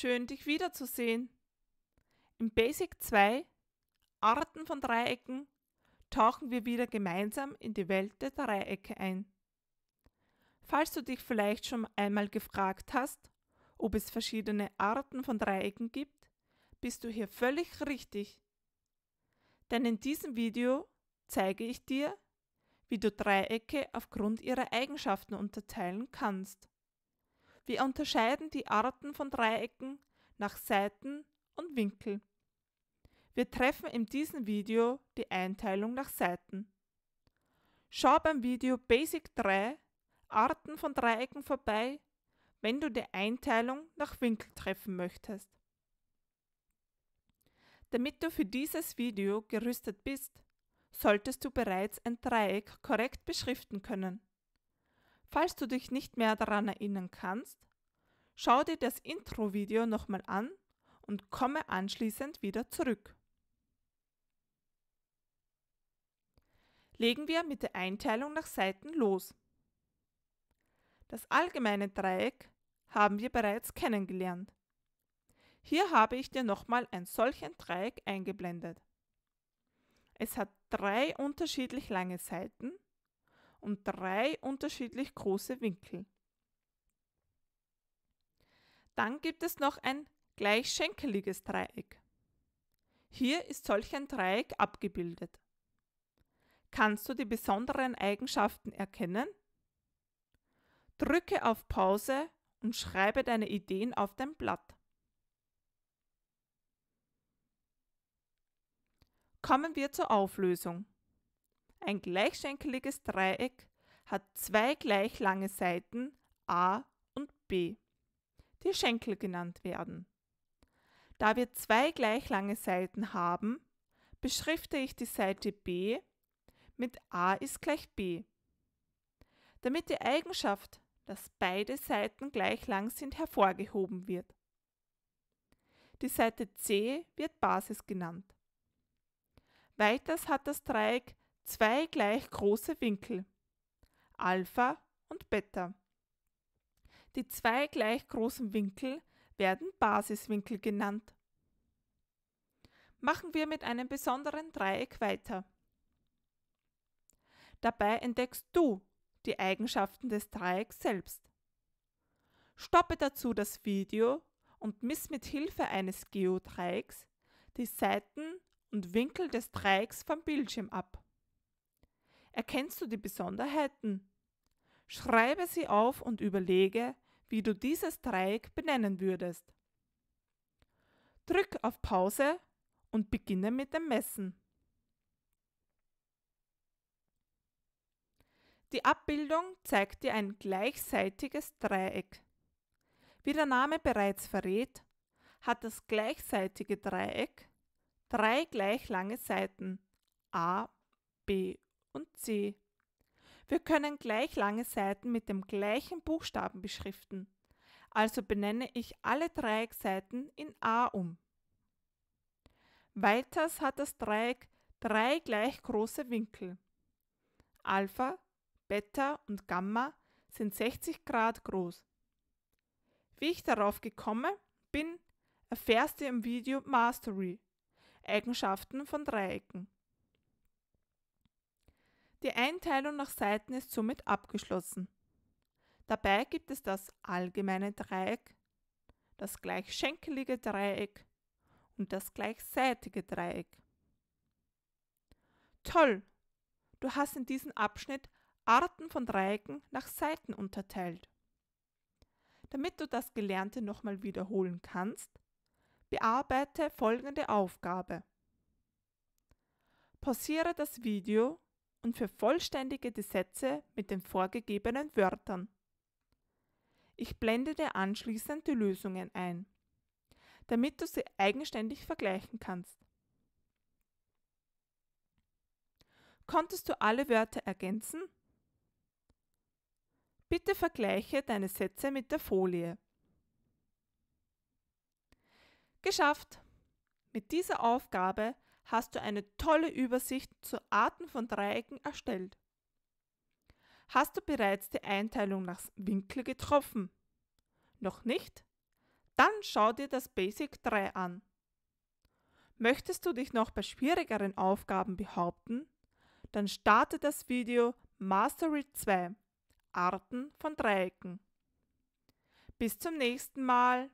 Schön, dich wiederzusehen. Im Basic 2, Arten von Dreiecken, tauchen wir wieder gemeinsam in die Welt der Dreiecke ein. Falls du dich vielleicht schon einmal gefragt hast, ob es verschiedene Arten von Dreiecken gibt, bist du hier völlig richtig. Denn in diesem Video zeige ich dir, wie du Dreiecke aufgrund ihrer Eigenschaften unterteilen kannst. Wir unterscheiden die Arten von Dreiecken nach Seiten und Winkel. Wir treffen in diesem Video die Einteilung nach Seiten. Schau beim Video Basic 3 Arten von Dreiecken vorbei, wenn du die Einteilung nach Winkel treffen möchtest. Damit du für dieses Video gerüstet bist, solltest du bereits ein Dreieck korrekt beschriften können. Falls du dich nicht mehr daran erinnern kannst, schau dir das Intro-Video nochmal an und komme anschließend wieder zurück. Legen wir mit der Einteilung nach Seiten los. Das allgemeine Dreieck haben wir bereits kennengelernt. Hier habe ich dir nochmal ein solchen Dreieck eingeblendet. Es hat drei unterschiedlich lange Seiten und drei unterschiedlich große Winkel. Dann gibt es noch ein gleichschenkeliges Dreieck. Hier ist solch ein Dreieck abgebildet. Kannst du die besonderen Eigenschaften erkennen? Drücke auf Pause und schreibe deine Ideen auf dein Blatt. Kommen wir zur Auflösung. Ein gleichschenkeliges Dreieck hat zwei gleich lange Seiten A und B, die Schenkel genannt werden. Da wir zwei gleich lange Seiten haben, beschrifte ich die Seite B mit A ist gleich B. Damit die Eigenschaft, dass beide Seiten gleich lang sind, hervorgehoben wird. Die Seite C wird Basis genannt. Weiters hat das Dreieck zwei gleich große Winkel, Alpha und Beta. Die zwei gleich großen Winkel werden Basiswinkel genannt. Machen wir mit einem besonderen Dreieck weiter. Dabei entdeckst du die Eigenschaften des Dreiecks selbst. Stoppe dazu das Video und miss mit Hilfe eines Geodreiecks die Seiten und Winkel des Dreiecks vom Bildschirm ab. Erkennst du die Besonderheiten? Schreibe sie auf und überlege, wie du dieses Dreieck benennen würdest. Drück auf Pause und beginne mit dem Messen. Die Abbildung zeigt dir ein gleichseitiges Dreieck. Wie der Name bereits verrät, hat das gleichseitige Dreieck drei gleich lange Seiten a, b und C. Wir können gleich lange Seiten mit dem gleichen Buchstaben beschriften. Also benenne ich alle Dreieckseiten in A um. Weiters hat das Dreieck drei gleich große Winkel. Alpha, Beta und Gamma sind 60 Grad groß. Wie ich darauf gekommen bin, erfährst du im Video Mastery, Eigenschaften von Dreiecken. Die Einteilung nach Seiten ist somit abgeschlossen. Dabei gibt es das allgemeine Dreieck, das gleichschenkelige Dreieck und das gleichseitige Dreieck. Toll! Du hast in diesem Abschnitt Arten von Dreiecken nach Seiten unterteilt. Damit du das Gelernte nochmal wiederholen kannst, bearbeite folgende Aufgabe. Pausiere das Video und vervollständige die Sätze mit den vorgegebenen Wörtern. Ich blende dir anschließend die Lösungen ein, damit du sie eigenständig vergleichen kannst. Konntest du alle Wörter ergänzen? Bitte vergleiche deine Sätze mit der Folie. Geschafft! Mit dieser Aufgabe hast du eine tolle Übersicht zu Arten von Dreiecken erstellt. Hast du bereits die Einteilung nach Winkel getroffen? Noch nicht? Dann schau dir das Basic 3 an. Möchtest du dich noch bei schwierigeren Aufgaben behaupten? Dann starte das Video Mastery 2 Arten von Dreiecken. Bis zum nächsten Mal.